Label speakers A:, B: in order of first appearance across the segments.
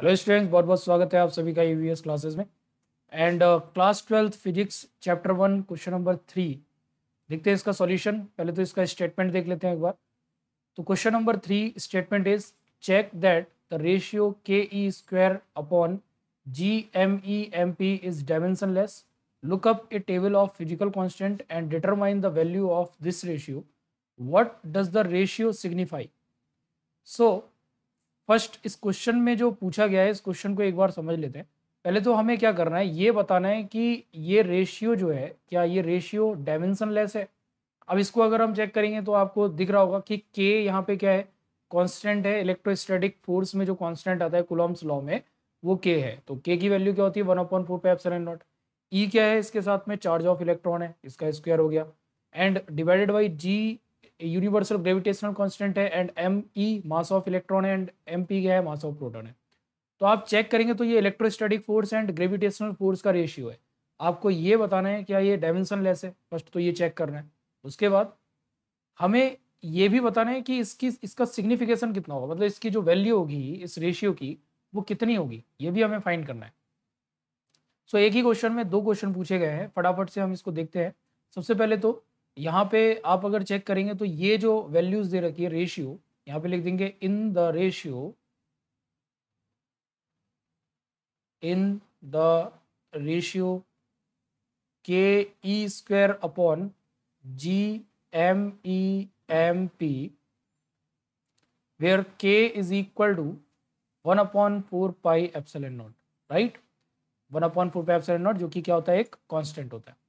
A: Hello students बहुत बहुत स्वागत है आप सभी का ई e क्लासेस में and class twelfth physics chapter one question number three देखते हैं इसका सॉल्यूशन पहले तो इसका स्टेटमेंट देख लेते हैं एक बार तो question number three statement is check that the ratio k E square upon G M E M P is dimensionless look up a table of physical constant and determine the value of this ratio what does the ratio signify so first इस question में जो पूछा गया है इस question को एक बार समझ लेते हैं पहले तो हमें क्या करना है ये बताना है कि ये रेशियो जो है क्या ये रेशियो डायमेंशन लेस है अब इसको अगर हम चेक करेंगे तो आपको दिख रहा होगा कि के यहाँ पे क्या है कांस्टेंट है इलेक्ट्रोस्टैटिक फोर्स में जो कांस्टेंट आता है कुलम्स लॉ में वो के है तो के की वैल्यू क्या होती है वन पॉइंट फोर पे एप्सलन नॉट ई क्या है इसके साथ में चार्ज ऑफ इलेक्ट्रॉन है इसका स्क्वायर हो गया and divided by G universal gravitational constant है and M E mass of electron है एंड एम पी क्या है मास ऑफ प्रोटॉन है तो आप चेक करेंगे तो ये electrostatic force and gravitational force का रेशियो है आपको ये बताना है क्या ये डायमेंशन लेस है फर्स्ट तो ये चेक करना है उसके बाद हमें ये भी बताना है कि इसकी इसका सिग्निफिकेशन कितना होगा मतलब इसकी जो वैल्यू होगी इस रेशियो की वो कितनी होगी ये भी हमें फाइंड करना है सो so, एक ही क्वेश्चन में दो क्वेश्चन पूछे गए हैं फटाफट से हम इसको देखते हैं सबसे पहले तो यहाँ पे आप अगर चेक करेंगे तो ये जो वैल्यूज दे रखी है रेशियो यहाँ पे लिख देंगे in the ratio in the ratio k E square upon G M E M P where k is equal to one upon four pi epsilon naught right one upon four pi epsilon naught जो कि क्या होता है एक constant होता है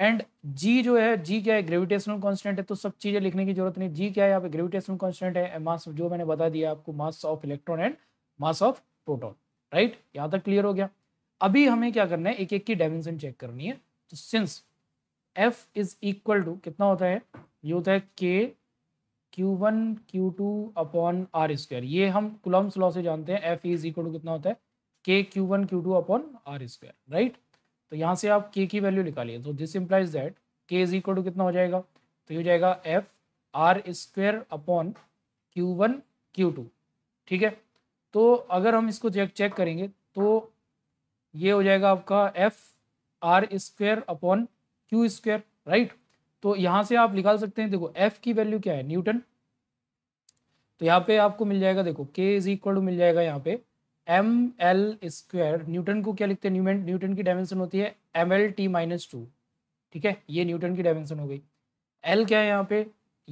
A: and जी जो है जी क्या है ग्रेविटेशनल कांस्टेंट है तो सब चीज़ें लिखने की जरूरत नहीं जी क्या है यहाँ पे ग्रेविटेशनल कांस्टेंट है मास जो मैंने बता दिया आपको mass of electron and mass of proton right यहाँ तक क्लियर हो गया अभी हमें क्या करना है एक एक की डायमेंशन चेक करनी है तो since F is equal to कितना होता है ये होता है k Q one Q two upon R square ये हम कुलम्स लॉ से जानते हैं एफ इज इक्वल टू कितना होता है k Q one Q two upon R square right तो यहाँ से आप के की वैल्यू निकालिए तो this implies that k is equal to कितना हो जाएगा तो ये हो जाएगा F R square upon Q one Q two ठीक है तो अगर हम इसको चेक चेक करेंगे तो ये हो जाएगा आपका F R square upon Q square right तो यहाँ से आप निकाल सकते हैं देखो एफ की वैल्यू क्या है न्यूटन तो यहाँ पे आपको मिल जाएगा देखो के इज इक्वल टू मिल जाएगा यहाँ पे एम एल स्क्वायर न्यूटन को क्या लिखते हैं न्यूटन की डायमेंशन होती है M L T minus two ठीक है ये न्यूटन की डायमेंशन हो गई एल क्या है यहाँ पे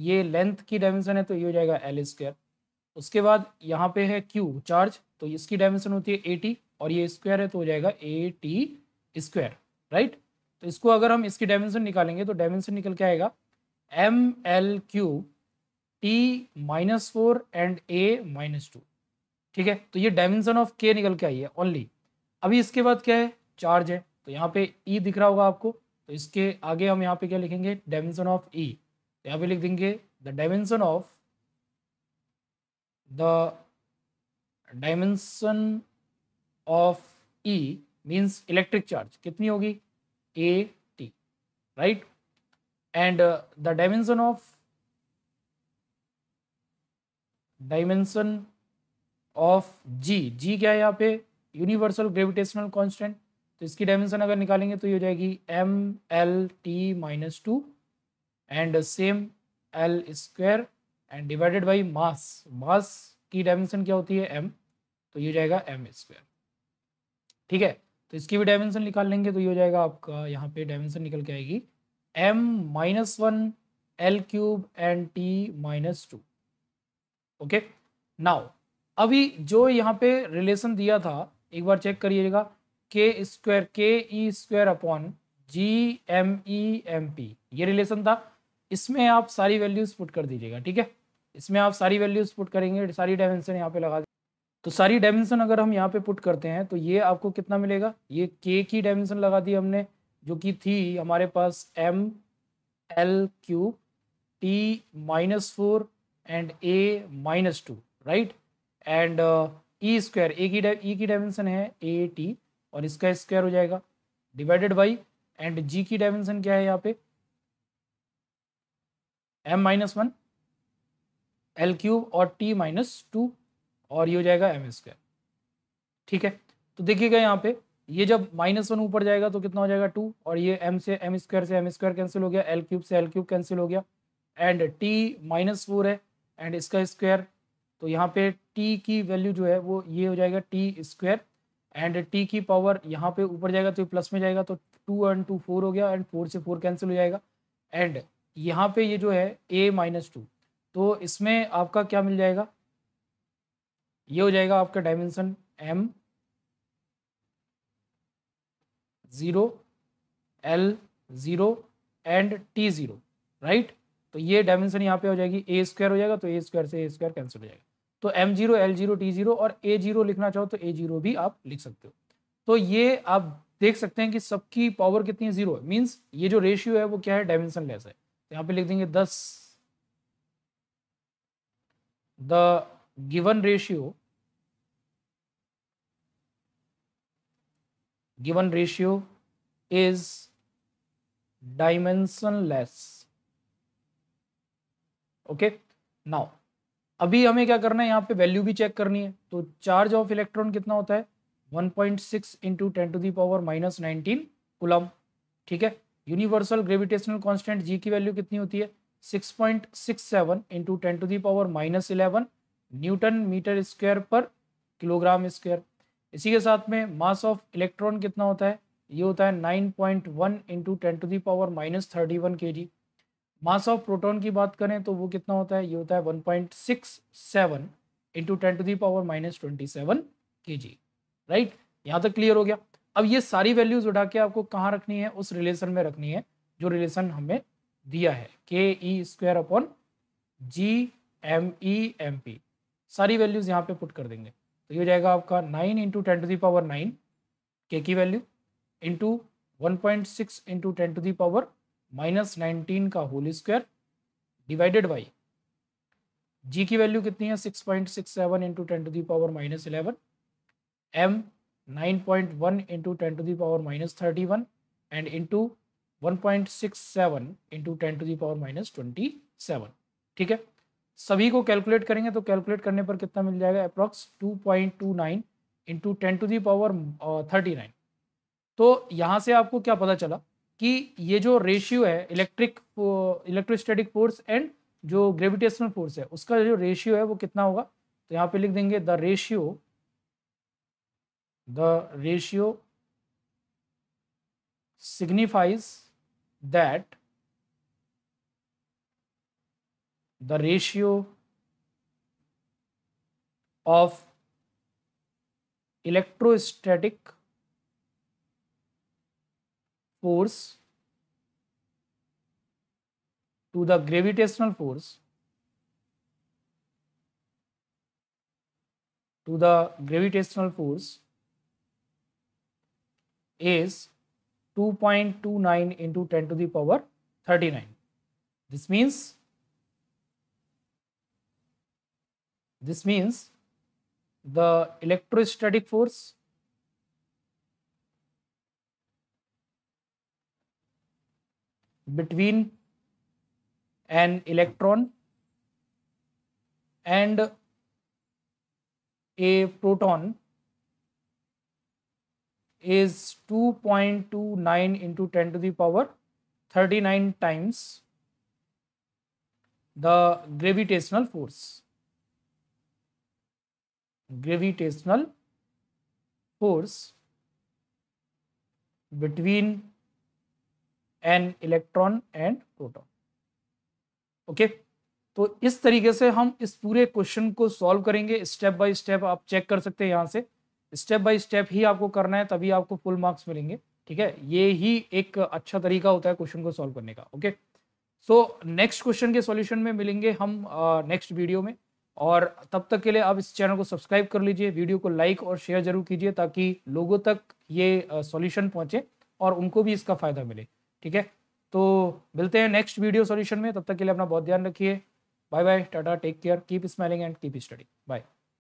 A: ये लेंथ की डायमेंशन है तो ये हो जाएगा एल स्क्वायर उसके बाद यहाँ पे है क्यू चार्ज तो इसकी डायमेंशन होती है ए टी और ये स्क्वायर है तो हो जाएगा ए टी स्क्वायर राइट तो इसको अगर हम इसकी डायमेंशन निकालेंगे तो डायमेंशन निकल के आएगा M L cube T minus four and A minus two ठीक है तो ये डायमेंशन ऑफ के निकल के आई है ओनली अभी इसके बाद क्या है चार्ज है तो यहाँ पे ई e दिख रहा होगा आपको तो इसके आगे हम यहाँ पे क्या लिखेंगे डायमेंशन ऑफ ई तो यहाँ पे लिख देंगे the dimension of the dimension of E means electric charge कितनी होगी A T right and the dimension of dimension of G G क्या है यहाँ पे यूनिवर्सल ग्रेविटेशनल कॉन्स्टेंट तो इसकी डायमेंशन अगर निकालेंगे तो ये हो जाएगी M L T minus two and same L square and divided by mass mass की डायमेंशन क्या होती है एम तो ये हो जाएगा एम स्क्वायर ठीक है तो इसकी भी डायमेंशन निकाल लेंगे तो ये हो जाएगा आपका यहाँ पे डायमेंशन निकल के आएगी M minus one L cube and T minus two okay now अभी जो यहाँ पे रिलेशन दिया था एक बार चेक करिएगा के square k E square upon G M E M P ये रिलेशन था इसमें आप सारी वैल्यूज पुट कर दीजिएगा ठीक है इसमें आप सारी वैल्यूज पुट करेंगे सारी डायमेंशन यहाँ पे लगा तो सारी डायमेंशन अगर हम यहाँ पे पुट करते हैं तो ये आपको कितना मिलेगा ये के की डायमेंशन लगा दी हमने जो कि थी हमारे पास M L cube T minus four and A minus two right and E square A की ई की डायमेंशन है ए टी और इसका स्क्वायर हो जाएगा डिवाइडेड बाई एंड जी की डायमेंशन क्या है यहाँ पे M minus one L cube और टी माइनस टू और ये हो जाएगा एम स्क्वायर ठीक है तो देखिएगा यहाँ पे ये जब माइनस वन ऊपर जाएगा तो कितना हो जाएगा टू और ये एम से एम स्क्वायर से एम स्क्वायर कैंसिल हो गया एल क्यूब से एल क्यूब कैंसिल हो गया एंड टी माइनस फोर है एंड इसका स्क्वायर तो यहाँ पे टी की वैल्यू जो है वो ये हो जाएगा टी स्क्वायर एंड टी की पावर यहाँ पे ऊपर जाएगा तो प्लस में जाएगा तो टू एंड टू फोर हो गया एंड फोर से फोर कैंसिल हो जाएगा एंड यहाँ पे ये जो है ए माइनस टू तो इसमें आपका क्या मिल जाएगा ये हो जाएगा आपका dimension M zero L zero and T zero right तो ये डायमेंशन यहाँ पे हो जाएगी ए स्क्वायर हो जाएगा तो ए स्क्वायर से ए स्क्वायर कैंसिल हो जाएगा तो M zero L zero T zero और ए जीरो लिखना चाहो तो ए जीरो भी आप लिख सकते हो तो ये आप देख सकते हैं कि सबकी पावर कितनी है जीरो है मीन्स ये जो रेशियो है वो क्या है डायमेंशन लेस है तो यहाँ पे लिख देंगे thus the given ratio given ratio is dimensionless okay now अभी हमें क्या करना है यहाँ पे वैल्यू भी चेक करनी है तो चार्ज ऑफ इलेक्ट्रॉन कितना होता है 1.6 point six into ten to the power minus nineteen coulomb ठीक है यूनिवर्सल ग्रेविटेशनल कांस्टेंट जी की वैल्यू कितनी होती है 6.67 point six seven into ten to the power minus eleven newton metre square per kilogram square इसी के साथ में मास ऑफ इलेक्ट्रॉन कितना होता है ये होता है 9.1 point one into ten to the power minus thirty one K G mass of proton की बात करें तो वो कितना होता है ये होता है 1.67 point six seven into ten to the power minus twenty seven K G right यहाँ तक क्लियर हो गया अब ये सारी वैल्यूज उठा के आपको कहाँ रखनी है उस रिलेशन में रखनी है जो रिलेशन हमें दिया है k E square upon G M E M P सारी वैल्यूज यहाँ पे पुट कर देंगे तो ये हो जाएगा आपका nine into ten to the power nine k की value into one point six into ten to the power minus nineteen का whole square divided by G की वैल्यू कितनी है six point six seven into ten to the power minus eleven M nine point one into ten to the power minus thirty one and into one point six seven into ten to the power minus twenty seven ठीक है सभी को calculate करेंगे तो calculate करने पर कितना मिल जाएगा approx two point two nine into ten to the power thirty nine तो यहाँ से आपको क्या पता चला कि ये जो रेशियो है इलेक्ट्रिक इलेक्ट्रोस्टैटिक फोर्स एंड जो ग्रेविटेशनल फोर्स है उसका जो रेशियो है वो कितना होगा तो यहाँ पे लिख देंगे the ratio the ratio signifies that the ratio of electrostatic force to the gravitational force to the gravitational force is 2.29 into 10 to the power 39. This means this means the electrostatic force between an electron and a proton is 2.29 into 10 to the power 39 times the gravitational force gravitational force between an electron and proton okay तो इस तरीके से हम इस पूरे question को solve करेंगे step by step आप चेक कर सकते हैं यहाँ से स्टेप बाय स्टेप ही आपको करना है तभी आपको फुल मार्क्स मिलेंगे ठीक है ये ही एक अच्छा तरीका होता है क्वेश्चन को सॉल्व करने का ओके सो नेक्स्ट क्वेश्चन के सॉल्यूशन में मिलेंगे हम नेक्स्ट uh, वीडियो में और तब तक के लिए आप इस चैनल को सब्सक्राइब कर लीजिए वीडियो को लाइक और शेयर जरूर कीजिए ताकि लोगों तक ये सॉल्यूशन uh, पहुंचे और उनको भी इसका फ़ायदा मिले ठीक है तो मिलते हैं नेक्स्ट वीडियो सॉल्यूशन में तब तक के लिए अपना बहुत ध्यान रखिए bye bye tata take care keep smiling and keep study bye